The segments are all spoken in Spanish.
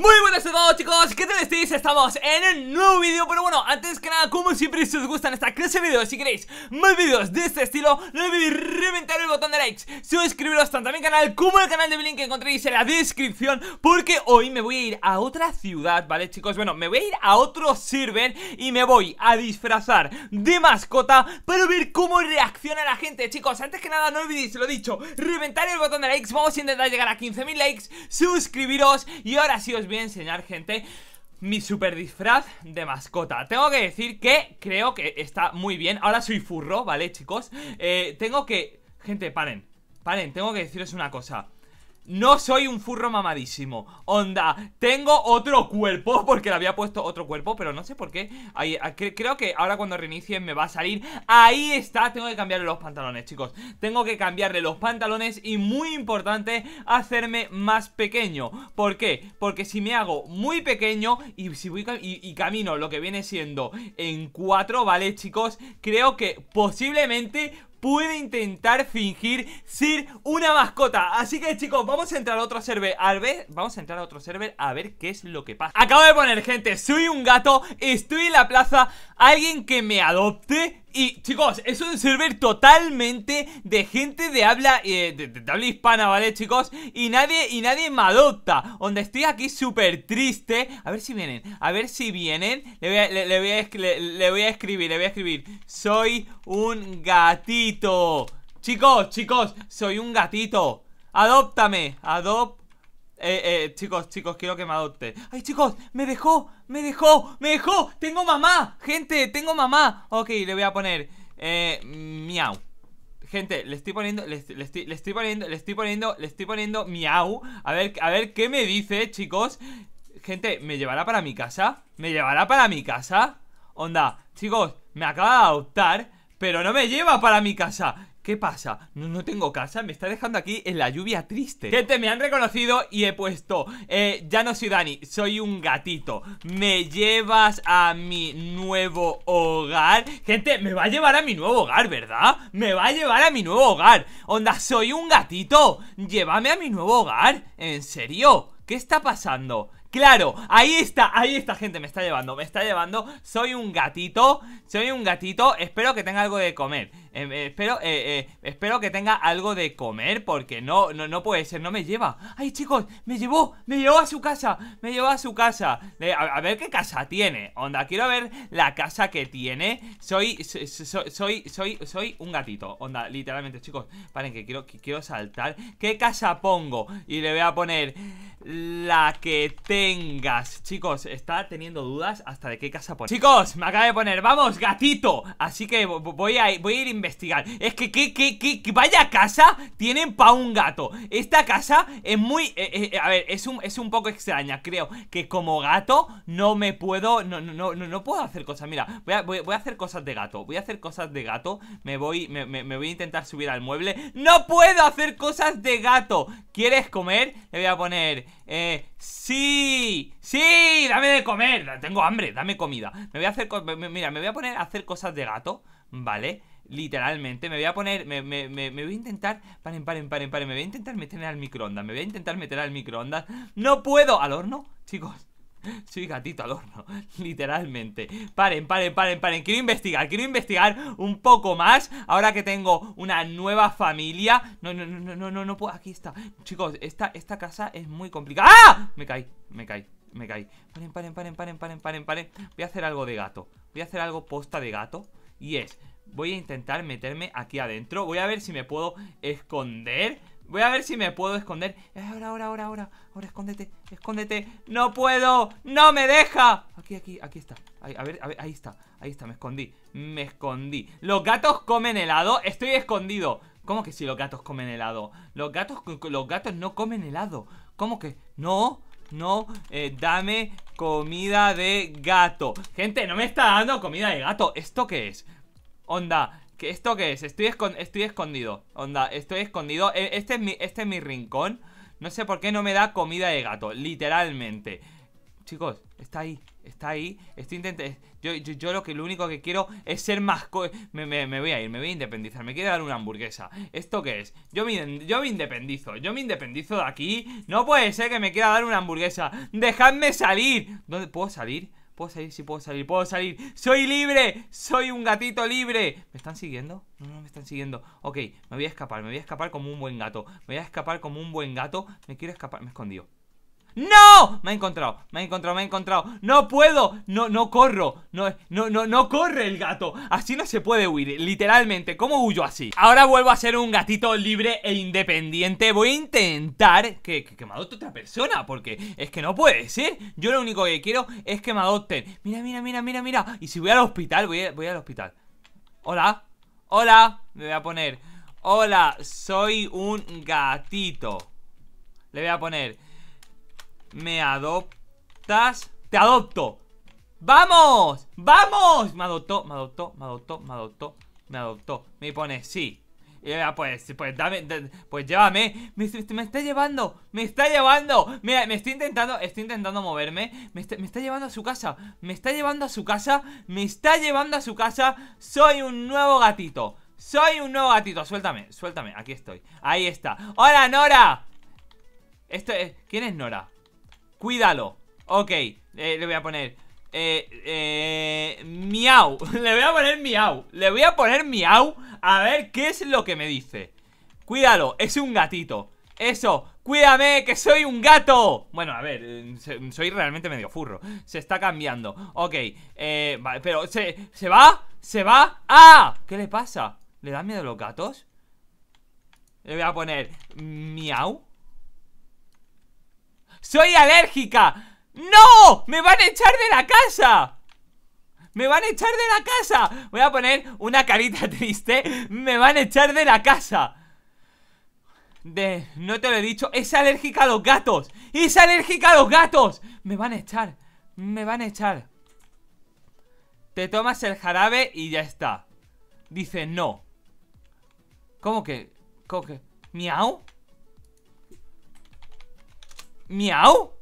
Muy buenas a todos chicos, ¿qué tal estáis? Estamos en un nuevo vídeo, pero bueno, antes que nada, como siempre, si os gustan esta clase de vídeos, si queréis más vídeos de este estilo, no olvidéis reventar el botón de likes, suscribiros tanto a mi canal como al canal de Blink que encontréis en la descripción, porque hoy me voy a ir a otra ciudad, ¿vale chicos? Bueno, me voy a ir a otro server y me voy a disfrazar de mascota para ver cómo reacciona la gente, chicos, antes que nada, no olvidéis, lo dicho, reventar el botón de likes, vamos a intentar llegar a 15.000 likes, suscribiros y ahora sí os voy a enseñar, gente mi super disfraz de mascota Tengo que decir que creo que está muy bien Ahora soy furro, ¿vale, chicos? Eh, tengo que... Gente, paren Paren, tengo que deciros una cosa no soy un furro mamadísimo Onda, tengo otro cuerpo Porque le había puesto otro cuerpo Pero no sé por qué ah, Creo que ahora cuando reinicie me va a salir Ahí está, tengo que cambiarle los pantalones, chicos Tengo que cambiarle los pantalones Y muy importante, hacerme más pequeño ¿Por qué? Porque si me hago muy pequeño Y si voy y, camino lo que viene siendo en cuatro, ¿vale, chicos? Creo que posiblemente puede intentar fingir ser una mascota Así que chicos, vamos a entrar a otro server a ver, Vamos a entrar a otro server a ver qué es lo que pasa Acabo de poner, gente, soy un gato, estoy en la plaza Alguien que me adopte y chicos, es un server totalmente de gente de habla, eh, de, habla hispana, ¿vale chicos? Y nadie, y nadie me adopta Donde estoy aquí súper triste A ver si vienen, a ver si vienen le voy, a, escribir, le voy a escribir Soy un gatito Chicos, chicos, soy un gatito Adóptame, adop... Eh, eh, chicos, chicos, quiero que me adopte Ay chicos, me dejó, me dejó, me dejó Tengo mamá, gente, tengo mamá Ok, le voy a poner eh, Miau Gente, le estoy poniendo, le, estoy, poniendo, le estoy poniendo, le estoy poniendo miau. A ver, a ver qué me dice, chicos. Gente, ¿me llevará para mi casa? ¿Me llevará para mi casa? Onda, chicos, me acaba de adoptar, pero no me lleva para mi casa. ¿Qué pasa? No, tengo casa, me está dejando aquí en la lluvia triste Gente, me han reconocido y he puesto eh, Ya no soy Dani, soy un gatito Me llevas a mi nuevo hogar Gente, me va a llevar a mi nuevo hogar, ¿verdad? Me va a llevar a mi nuevo hogar Onda, soy un gatito Llévame a mi nuevo hogar ¿En serio? ¿Qué está pasando? Claro, ahí está, ahí está, gente, me está llevando, me está llevando Soy un gatito, soy un gatito Espero que tenga algo de comer eh, eh, espero, eh, espero que tenga algo de comer porque no, no, puede ser, no me lleva. ¡Ay, chicos! ¡Me llevó! ¡Me llevó a su casa! ¡Me llevó a su casa! A, ver qué casa tiene. Onda, quiero ver la casa que tiene. Soy, soy, soy, soy, un gatito. Onda, literalmente, chicos. Paren, que quiero, quiero saltar. ¿Qué casa pongo? Y le voy a poner la que tengas. Chicos, está teniendo dudas hasta de qué casa poner. Chicos, me acaba de poner, vamos, gatito. Así que voy a, voy a ir investigando es que, que, que, que vaya casa tienen pa' un gato Esta casa es muy, eh, eh, eh, a ver, es un, poco extraña Creo que como gato no me puedo, no, no, no, no puedo hacer cosas Mira, voy a, voy, a, hacer cosas de gato Voy a hacer cosas de gato Me voy, me, voy a intentar subir al mueble ¡No puedo hacer cosas de gato! ¿Quieres comer? Le voy a poner, eh, sí, sí, dame de comer Tengo hambre, dame comida Me voy a hacer, mira, me voy a poner a hacer cosas de gato ¿vale? Literalmente, me voy a poner, me, me, me, voy a intentar Paren, paren, paren, paren, me voy a intentar meter al microondas Me voy a intentar meter al microondas ¡No puedo! ¿Al horno? Chicos, soy gatito al horno, literalmente Paren, paren, paren, paren Quiero investigar, quiero investigar un poco más Ahora que tengo una nueva familia No, no, no, no, no, no puedo Aquí está, chicos, esta, esta casa es muy complicada ¡Ah! Me caí, me caí me caí Paren, paren, paren, paren, paren, paren, paren Voy a hacer algo de gato Voy a hacer algo posta de gato Y es, Voy a intentar meterme aquí adentro Voy a ver si me puedo esconder Voy a ver si me puedo esconder eh, Ahora, ahora, ahora, ahora Ahora escóndete, escóndete ¡No puedo! ¡No me deja! Aquí, aquí, aquí está ahí, a, ver, a ver, ahí está Ahí está, me escondí Me escondí Los gatos comen helado Estoy escondido ¿Cómo que si los gatos comen helado? Los gatos, los gatos no comen helado ¿Cómo que? No, no eh, Dame comida de gato Gente, no me está dando comida de gato ¿Esto qué es? Onda, ¿esto qué es? Estoy, estoy escondido. Onda, estoy escondido. E, este es, mi, este mi rincón. No sé por qué no me da comida de gato, literalmente. Chicos, está ahí, está ahí. Estoy intentando. Yo, yo, lo que lo único que quiero es ser más. me, voy a ir, me voy a independizar. Me quiero dar una hamburguesa. ¿Esto qué es? Yo me, yo me independizo. Yo me independizo de aquí. No puede ser que me quiera dar una hamburguesa. ¡Dejadme salir! ¿Dónde puedo salir? ¿Puedo salir? Sí, puedo salir. ¡Puedo salir! ¡Soy libre! ¡Soy un gatito libre! ¿Me están siguiendo? No, no me están siguiendo. Ok, me voy a escapar. Me voy a escapar como un buen gato. Me voy a escapar como un buen gato. Me quiero escapar. Me he escondido. ¡No! Me ha encontrado, me ha encontrado, me ha encontrado ¡No puedo! No, no corro no, no, no, corre el gato Así no se puede huir, literalmente ¿Cómo huyo así? Ahora vuelvo a ser un gatito libre e independiente Voy a intentar que, que, me adopte otra persona Porque es que no puede ser Yo lo único que quiero es que me adopten Mira, mira, mira, mira, mira Y si voy al hospital, voy, voy al hospital Hola, hola Me voy a poner Hola, soy un gatito Le voy a poner ¿Me adoptas? ¡Te adopto! ¡Vamos! ¡Vamos! Me adoptó, me adoptó, me adoptó, me adoptó, me adoptó. Me pone sí. pues, pues dame, pues llévame me, me, está llevando, me está llevando Mira, me estoy intentando, estoy intentando moverme me está, me está llevando a su casa Me está llevando a su casa Me está llevando a su casa Soy un nuevo gatito Soy un nuevo gatito, suéltame, suéltame, aquí estoy Ahí está, ¡Hola Nora! Esto es, ¿quién es Nora? Cuídalo Ok, eh, le voy a poner eh, eh, miau Le voy a poner miau Le voy a poner miau A ver qué es lo que me dice Cuídalo, es un gatito Eso, cuídame que soy un gato Bueno, a ver, soy realmente medio furro Se está cambiando Ok, vale, pero ¿se, ¿se va? ¿Se va? ¡Ah! ¿Qué le pasa? ¿Le da miedo a los gatos? Le voy a poner miau ¡Soy alérgica! ¡No! ¡Me van a echar de la casa! ¡Me van a echar de la casa! Voy a poner una carita triste ¡Me van a echar de la casa! De... No te lo he dicho Es alérgica a los gatos Es alérgica a los gatos Me van a echar Me van a echar Te tomas el jarabe y ya está Dice no ¿Cómo que? ¿Cómo que? ¿Miau? ¿Miau?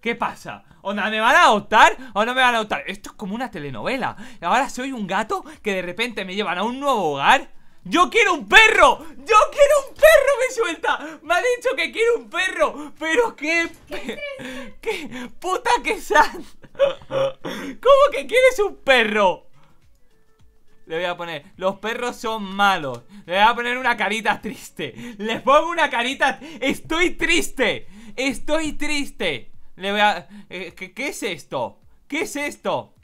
¿Qué pasa? ¿O me van a adoptar o no me van a adoptar? Esto es como una telenovela. Ahora soy un gato que de repente me llevan a un nuevo hogar. ¡Yo quiero un perro! ¡Yo quiero un perro! ¡Me suelta! Me ha dicho que quiero un perro Pero qué... ¿Qué, puta que san! ¿Cómo que quieres un perro? Le voy a poner, los perros son malos. Le voy a poner una carita triste. Le pongo una carita... Estoy triste. Estoy triste. Le voy a... Eh, qué es esto? ¿Qué es esto?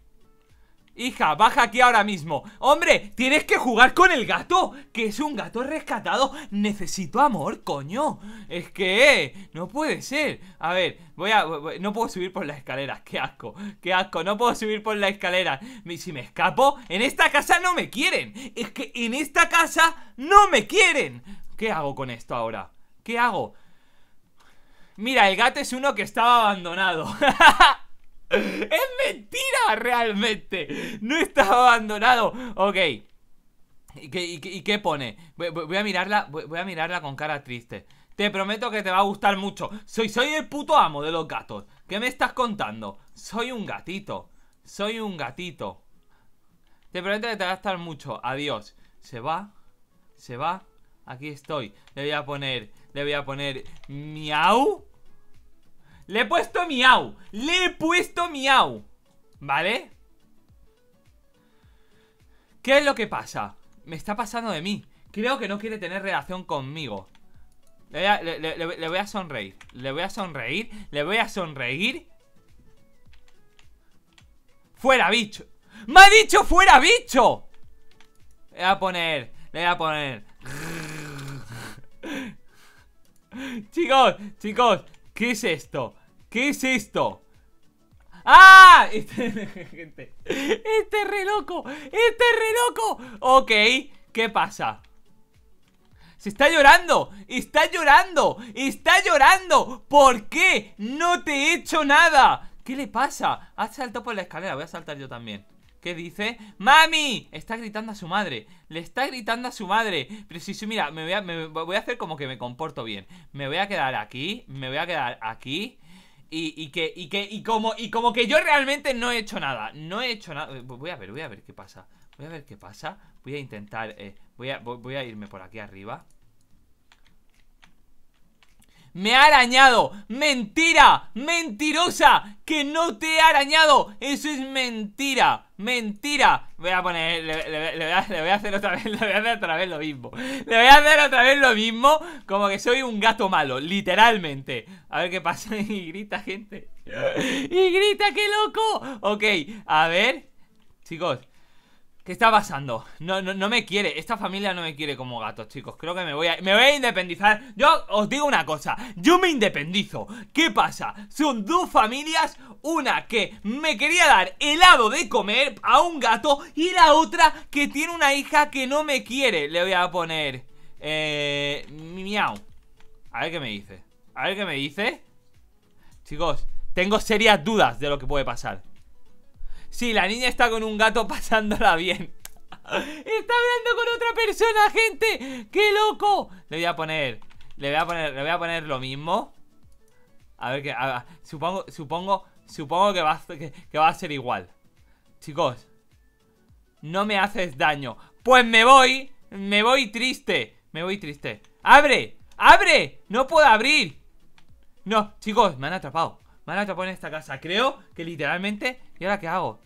Hija, baja aquí ahora mismo ¡Hombre! ¡Tienes que jugar con el gato! ¡Que es un gato rescatado! ¡Necesito amor, coño! Es que... ¡No puede ser! A ver, voy a... no puedo subir por las escaleras ¡Qué asco! ¡Qué asco! No puedo subir por la escalera Si me escapo, en esta casa no me quieren Es que en esta casa no me quieren ¿Qué hago con esto ahora? ¿Qué hago? Mira, el gato es uno que estaba abandonado Es mentira realmente. No está abandonado. Ok. ¿Y qué, pone? Voy, a mirarla, voy, a mirarla con cara triste. Te prometo que te va a gustar mucho. Soy, soy el puto amo de los gatos. ¿Qué me estás contando? Soy un gatito. Soy un gatito. Te prometo que te va a gustar mucho. Adiós. Se va. Se va. Aquí estoy. Le voy a poner. Le voy a poner. Miau. Le he puesto miau Le he puesto miau ¿Vale? ¿Qué es lo que pasa? Me está pasando de mí Creo que no quiere tener relación conmigo le voy, a, sonreír Le voy a sonreír Le voy a sonreír ¡Fuera, bicho! ¡Me ha dicho fuera, bicho! Le voy a poner Le voy a poner Chicos, chicos ¿Qué es esto? ¿Qué es esto? ¡Ah! Este, este es re loco. Este es re loco. Ok, ¿qué pasa? Se está llorando, está llorando, está llorando. ¿Por qué? No te he hecho nada. ¿Qué le pasa? Ha saltado por la escalera, voy a saltar yo también. ¿Qué dice? ¡Mami! Está gritando a su madre Le está gritando a su madre Pero si, si mira, me voy, a, voy a hacer como que me comporto bien Me voy a quedar aquí Me voy a quedar aquí y, y, que, y que, y como, y como que yo realmente no he hecho nada No he hecho nada Voy a ver, voy a ver qué pasa Voy a ver qué pasa Voy a intentar, eh, voy, a, voy a irme por aquí arriba me ha arañado. Mentira, mentirosa, que no te ha arañado. Eso es mentira, mentira. Voy a poner, le, voy, a, hacer otra vez, le voy a hacer otra vez lo mismo. Le voy a hacer otra vez lo mismo, como que soy un gato malo, literalmente. A ver qué pasa y grita gente. Y grita, qué loco. Ok, a ver, chicos. ¿Qué está pasando? No, no, me quiere, esta familia no me quiere como gatos chicos Creo que me voy a, me voy a independizar Yo os digo una cosa, yo me independizo ¿Qué pasa? Son dos familias Una que me quería dar helado de comer a un gato Y la otra que tiene una hija que no me quiere Le voy a poner Eh... Miau A ver qué me dice A ver qué me dice Chicos, tengo serias dudas de lo que puede pasar Sí, la niña está con un gato pasándola bien Está hablando con otra persona, gente ¡Qué loco! Le voy a poner Le voy a poner, le voy a poner lo mismo A ver qué, Supongo, supongo, supongo que va, que va a ser igual Chicos No me haces daño Pues me voy, me voy triste Me voy triste ¡Abre! ¡Abre! ¡No puedo abrir! No, chicos, me han atrapado van a atrapar en esta casa. Creo que literalmente... ¿Y ahora qué hago?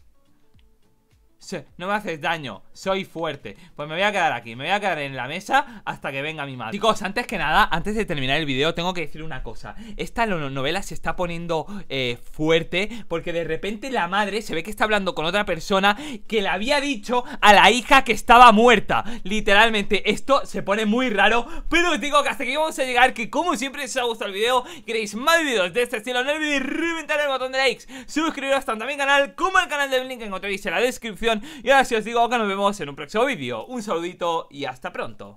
no me haces daño, soy fuerte Pues me voy a quedar aquí, me voy a quedar en la mesa Hasta que venga mi madre Chicos, antes que nada, antes de terminar el video Tengo que decir una cosa Esta novela se está poniendo eh, fuerte Porque de repente la madre se ve que está hablando con otra persona Que le había dicho a la hija que estaba muerta Literalmente, esto se pone muy raro Pero os digo que hasta aquí vamos a llegar Que como siempre, si os ha gustado el video Queréis más videos de este estilo No olvidéis reventar el botón de likes Suscribiros tanto a mi canal como al canal de Blink Que encontraréis en la descripción y ahora sí os digo que nos vemos en un próximo vídeo. Un saludito y hasta pronto.